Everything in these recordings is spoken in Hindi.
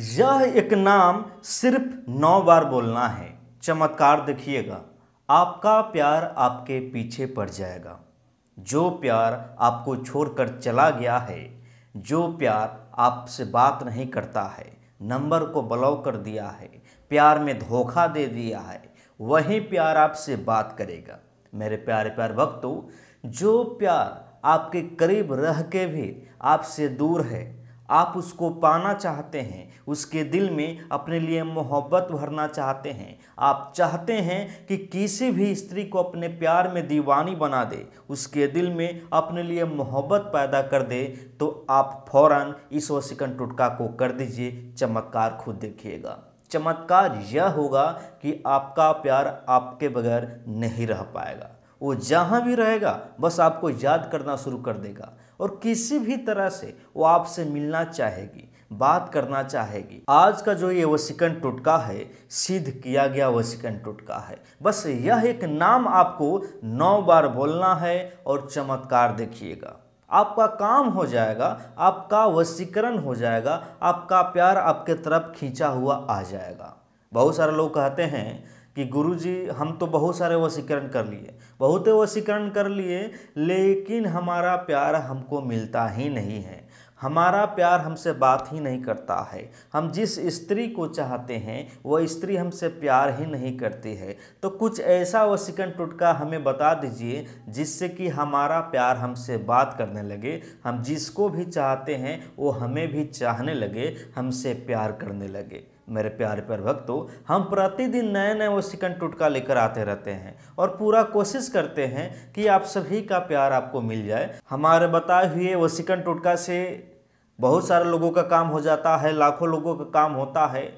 यह एक नाम सिर्फ नौ बार बोलना है चमत्कार देखिएगा आपका प्यार आपके पीछे पड़ जाएगा जो प्यार आपको छोड़कर चला गया है जो प्यार आपसे बात नहीं करता है नंबर को ब्लॉक कर दिया है प्यार में धोखा दे दिया है वही प्यार आपसे बात करेगा मेरे प्यारे प्यार भक्तों जो प्यार आपके करीब रह के भी आपसे दूर है आप उसको पाना चाहते हैं उसके दिल में अपने लिए मोहब्बत भरना चाहते हैं आप चाहते हैं कि किसी भी स्त्री को अपने प्यार में दीवानी बना दे उसके दिल में अपने लिए मोहब्बत पैदा कर दे तो आप फौरन इस वसिकन टुटका को कर दीजिए चमत्कार खुद देखिएगा चमत्कार यह होगा कि आपका प्यार आपके बगैर नहीं रह पाएगा वो जहाँ भी रहेगा बस आपको याद करना शुरू कर देगा और किसी भी तरह से वो आपसे मिलना चाहेगी बात करना चाहेगी आज का जो ये वसीकन टुटका है सिद्ध किया गया वसीकन टुटका है बस यह एक नाम आपको नौ बार बोलना है और चमत्कार देखिएगा आपका काम हो जाएगा आपका वसीकरण हो जाएगा आपका प्यार आपके तरफ खींचा हुआ आ जाएगा बहुत सारे लोग कहते हैं कि गुरुजी हम तो बहुत सारे वसीकरण कर लिए बहुत वसीकरण कर लिए लेकिन हमारा प्यार हमको मिलता ही नहीं है हमारा प्यार हमसे बात ही नहीं करता है हम जिस स्त्री को चाहते हैं वह स्त्री हमसे प्यार ही नहीं करती है तो कुछ ऐसा वसीकरण टुटका हमें बता दीजिए जिससे कि हमारा प्यार हमसे बात करने लगे हम जिसको भी चाहते हैं वो हमें भी चाहने लगे हमसे प्यार करने लगे मेरे प्यारे प्यार भक्तों हम प्रतिदिन नए नए वो सिकन टुटका लेकर आते रहते हैं और पूरा कोशिश करते हैं कि आप सभी का प्यार आपको मिल जाए हमारे बताए हुए वो सिकन टुटका से बहुत सारे लोगों का काम हो जाता है लाखों लोगों का काम होता है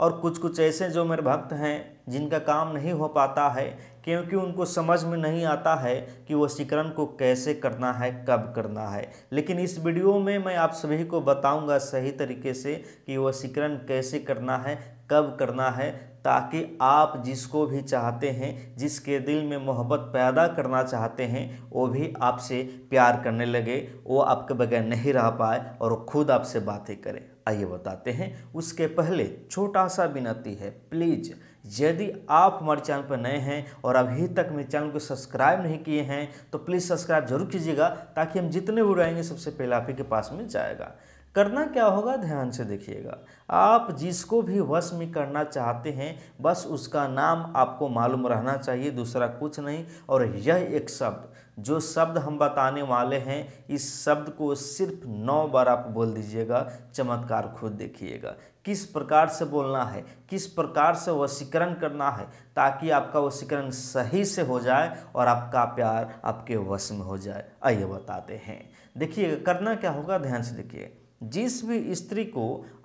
और कुछ कुछ ऐसे जो मेरे भक्त हैं जिनका काम नहीं हो पाता है क्योंकि उनको समझ में नहीं आता है कि वशीकरण को कैसे करना है कब करना है लेकिन इस वीडियो में मैं आप सभी को बताऊंगा सही तरीके से कि वशीकरण कैसे करना है कब करना है ताकि आप जिसको भी चाहते हैं जिसके दिल में मोहब्बत पैदा करना चाहते हैं वो भी आपसे प्यार करने लगे वो आपके बगैर नहीं रह पाए और खुद आपसे बातें करे आइए बताते हैं उसके पहले छोटा सा विनती है प्लीज़ यदि आप हमारे चैनल पर नए हैं और अभी तक मेरे चैनल को सब्सक्राइब नहीं किए हैं तो प्लीज़ सब्सक्राइब जरूर कीजिएगा ताकि हम जितने उड़ाएंगे सबसे पहले आप ही के पास में जाएगा करना क्या होगा ध्यान से देखिएगा आप जिसको भी वश में करना चाहते हैं बस उसका नाम आपको मालूम रहना चाहिए दूसरा कुछ नहीं और यह एक शब्द जो शब्द हम बताने वाले हैं इस शब्द को सिर्फ नौ बार आप बोल दीजिएगा चमत्कार खुद देखिएगा किस प्रकार से बोलना है किस प्रकार से वशीकरण करना है ताकि आपका वशीकरण सही से हो जाए और आपका प्यार आपके वश में हो जाए आइए बताते हैं देखिएगा करना क्या होगा ध्यान से देखिए जिस भी स्त्री को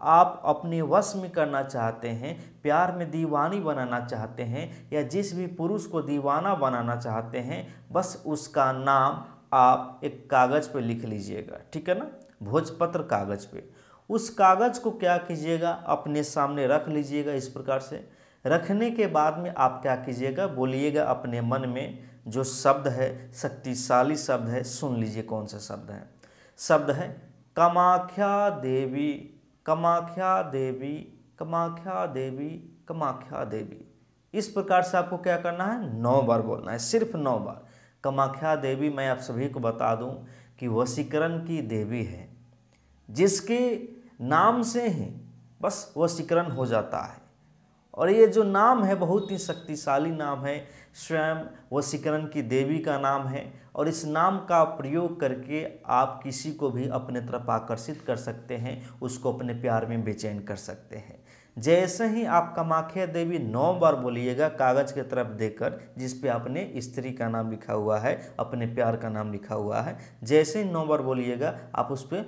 आप अपने वश में करना चाहते हैं प्यार में दीवानी बनाना चाहते हैं या जिस भी पुरुष को दीवाना बनाना चाहते हैं बस उसका नाम आप एक कागज़ पर लिख लीजिएगा ठीक है ना भोजपत्र कागज़ पे उस कागज़ को क्या कीजिएगा अपने सामने रख लीजिएगा इस प्रकार से रखने के बाद में आप क्या कीजिएगा बोलिएगा अपने मन में जो शब्द है शक्तिशाली शब्द है सुन लीजिए कौन सा शब्द है शब्द है कमाख्या देवी कमाख्या देवी कमाख्या देवी कमाख्या देवी इस प्रकार से आपको क्या करना है नौ बार बोलना है सिर्फ नौ बार कमाख्या देवी मैं आप सभी को बता दूं कि वशीकरण की देवी है जिसके नाम से ही बस वशीकरण हो जाता है और ये जो नाम है बहुत ही शक्तिशाली नाम है स्वयं वशीकरण की देवी का नाम है और इस नाम का प्रयोग करके आप किसी को भी अपने तरफ आकर्षित कर सकते हैं उसको अपने प्यार में बेचैन कर सकते हैं जैसे ही आप कामाख्या देवी नौ बार बोलिएगा कागज़ के तरफ देकर जिस पे आपने स्त्री का नाम लिखा हुआ है अपने प्यार का नाम लिखा हुआ है जैसे ही नौ बार बोलिएगा आप उस पर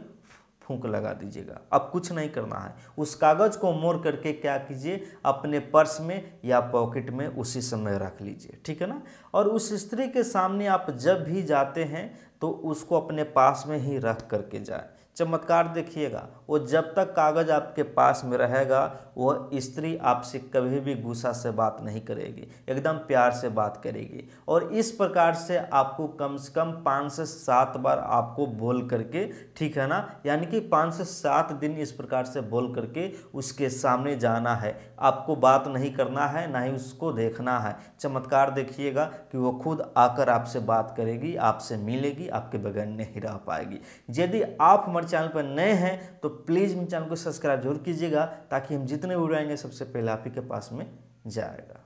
फूंक लगा दीजिएगा अब कुछ नहीं करना है उस कागज़ को मोड़ करके क्या कीजिए अपने पर्स में या पॉकेट में उसी समय रख लीजिए ठीक है ना और उस स्त्री के सामने आप जब भी जाते हैं तो उसको अपने पास में ही रख करके जाए चमत्कार देखिएगा वो जब तक कागज़ आपके पास में रहेगा वह स्त्री आपसे कभी भी गुस्सा से बात नहीं करेगी एकदम प्यार से बात करेगी और इस प्रकार से आपको कम से कम पाँच से सात बार आपको बोल करके ठीक है ना यानी कि पाँच से सात दिन इस प्रकार से बोल करके उसके सामने जाना है आपको बात नहीं करना है ना ही उसको देखना है चमत्कार देखिएगा कि वो खुद आकर आपसे बात करेगी आपसे मिलेगी आपके बगैर नहीं रह पाएगी यदि आप हमारे चैनल पर नए हैं तो प्लीज़ मेरे चैनल को सब्सक्राइब जरूर कीजिएगा ताकि हम जितने वीडियो आएंगे सबसे पहले आप ही के पास में जाएगा